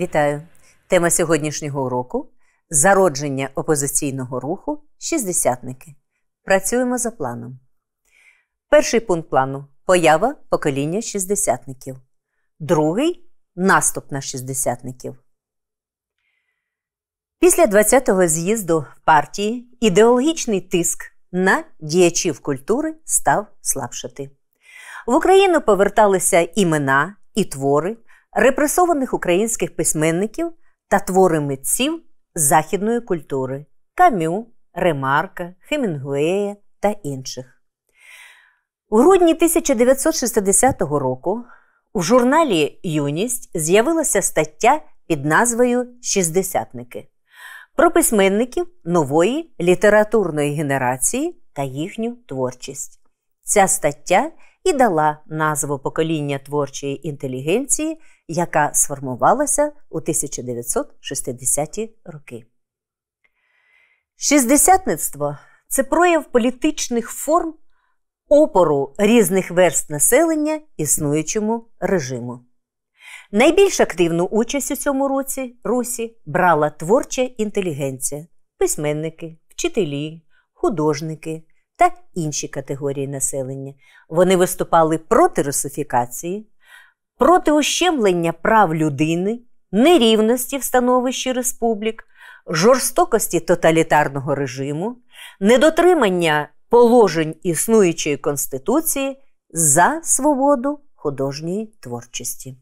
Вітаю! Тема сьогоднішнього уроку – зародження опозиційного руху шістдесятники. Працюємо за планом. Перший пункт плану поява покоління шістдесятників. Другий наступ на шістдесятників. Після 20-го з'їзду партії ідеологічний тиск на діячів культури став слабшати. В Україну поверталися імена і твори репресованих українських письменників та твори митців західної культури Камю, Ремарка, Хемінгуея та інших. У грудні 1960 року у журналі Юність з'явилася стаття під назвою Шістдесятники про письменників нової літературної генерації та їхню творчість. Ця стаття і дала назву покоління творчої інтелігенції, яка сформувалася у 1960-ті роки. Шістдесятництво це прояв політичних форм опору різних верст населення існуючому режиму. Найбільш активну участь у цьому році Русі брала творча інтелігенція, письменники, вчителі, художники, та інші категорії населення. Вони виступали проти русифікації, проти ущемлення прав людини, нерівності в становищі республік, жорстокості тоталітарного режиму, недотримання положень існуючої конституції за свободу художньої творчості.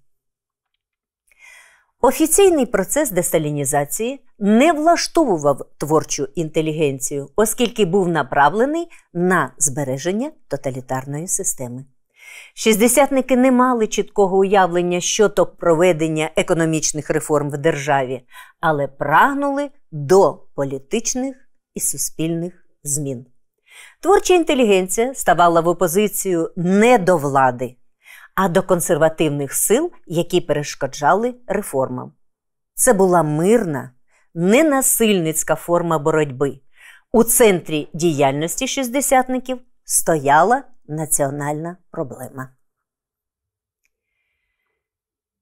Офіційний процес десталінізації не влаштовував творчу інтелігенцію, оскільки був направлений на збереження тоталітарної системи. Шістдесятники не мали чіткого уявлення щодо проведення економічних реформ в державі, але прагнули до політичних і суспільних змін. Творча інтелігенція ставала в опозицію не до влади, а до консервативних сил, які перешкоджали реформам. Це була мирна, ненасильницька форма боротьби. У центрі діяльності шістдесятників стояла національна проблема.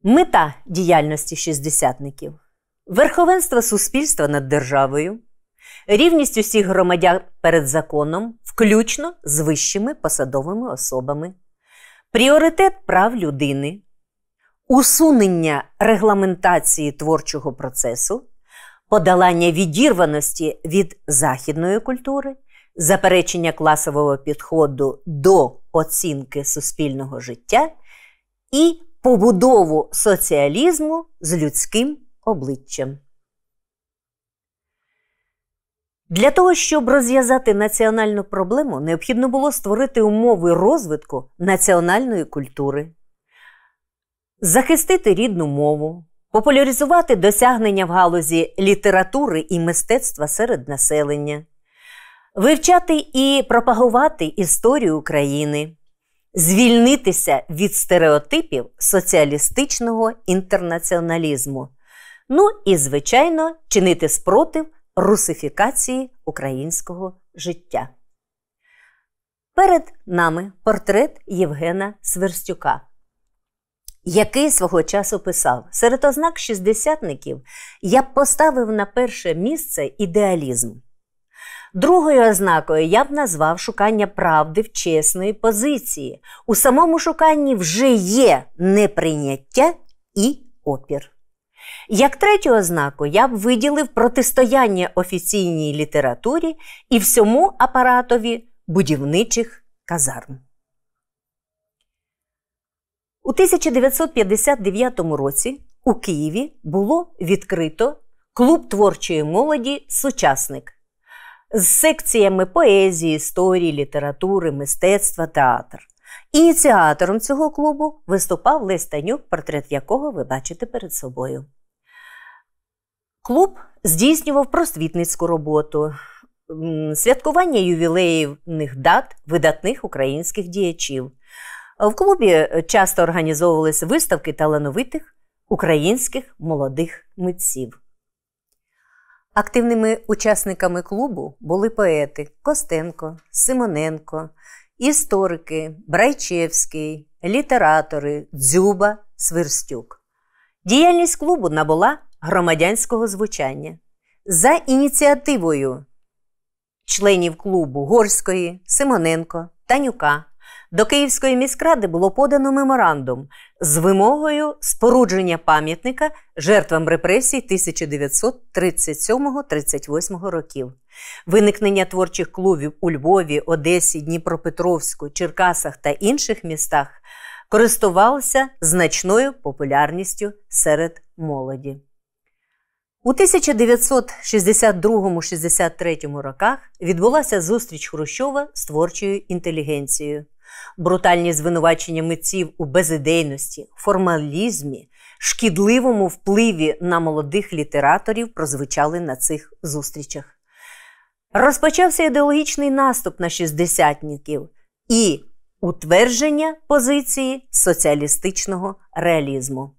Мета діяльності шістдесятників верховенство суспільства над державою, рівність усіх громадян перед законом, включно з вищими посадовими особами пріоритет прав людини, усунення регламентації творчого процесу, подолання відірваності від західної культури, заперечення класового підходу до оцінки суспільного життя і побудову соціалізму з людським обличчям. Для того, щоб розв'язати національну проблему, необхідно було створити умови розвитку національної культури, захистити рідну мову, популяризувати досягнення в галузі літератури і мистецтва серед населення, вивчати і пропагувати історію України, звільнитися від стереотипів соціалістичного інтернаціоналізму. Ну і, звичайно, чинити спротив русифікації українського життя. Перед нами портрет Євгена Сверстюка, який свого часу писав: серед ознак шістдесятників я б поставив на перше місце ідеалізм. Другою ознакою я б назвав шукання правди в чесної позиції. У самому шуканні вже є неприйняття і опір. Як третю ознаку я б виділив протистояння офіційній літературі і всьому апаратові будівничих казарм. У 1959 році у Києві було відкрито клуб творчої молоді Сучасник з секціями поезії, історії, літератури, мистецтва, театр. Ініціатором цього клубу виступав Лесь портрет якого ви бачите перед собою. Клуб здійснював просвітницьку роботу, святкування ювілеївних дат видатних українських діячів. В клубі часто організовувалися виставки талановитих українських молодих митців. Активними учасниками клубу були поети Костенко, Симоненко, історики Брайчевський, літератори Дзюба, Свирстюк. Діяльність клубу набула громадянського звучання. За ініціативою членів клубу Горської, Симоненко, Танюка. До Київської міськради було подано меморандум з вимогою спорудження пам'ятника жертвам репресій 1937 38 років. Виникнення творчих клубів у Львові, Одесі, Дніпропетровську, Черкасах та інших містах користувалося значною популярністю серед молоді. У 1962-63 роках відбулася зустріч Хрущова з творчою інтелігенцією. Брутальні звинувачення митців у безідейності, формалізмі, шкідливому впливі на молодих літераторів прозвучали на цих зустрічах. Розпочався ідеологічний наступ на шістдесятників і утвердження позиції соціалістичного реалізму.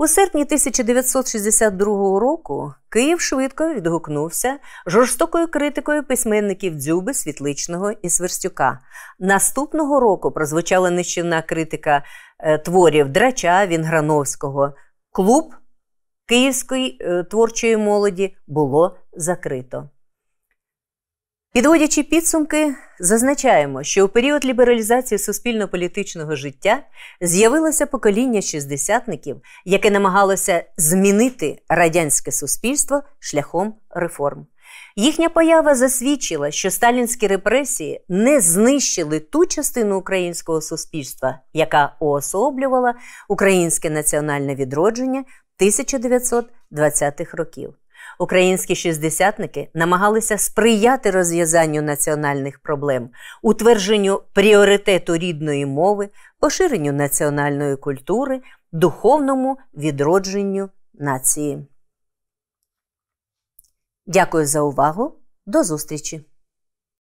У серпні 1962 року Київ швидко відгукнувся жорстокою критикою письменників Дзюби, Світличного і Сверстюка. Наступного року прозвучала нищівна критика е, творів Драча Вінграновського. Клуб Київської е, творчої молоді було закрито. Підводячи підсумки, зазначаємо, що у період лібералізації суспільно-політичного життя з'явилося покоління шістдесятників, яке намагалося змінити радянське суспільство шляхом реформ. Їхня поява засвідчила, що сталінські репресії не знищили ту частину українського суспільства, яка уособлювала українське національне відродження 1920-х років. Українські шістдесятники намагалися сприяти розв'язанню національних проблем, утвердженню пріоритету рідної мови, поширенню національної культури, духовному відродженню нації. Дякую за увагу. До зустрічі!